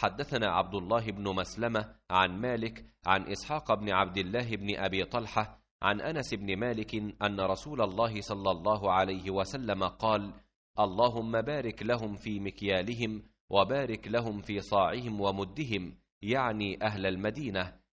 حدثنا عبد الله بن مسلمة عن مالك عن إسحاق بن عبد الله بن أبي طلحة عن أنس بن مالك أن رسول الله صلى الله عليه وسلم قال اللهم بارك لهم في مكيالهم وبارك لهم في صاعهم ومدهم يعني أهل المدينة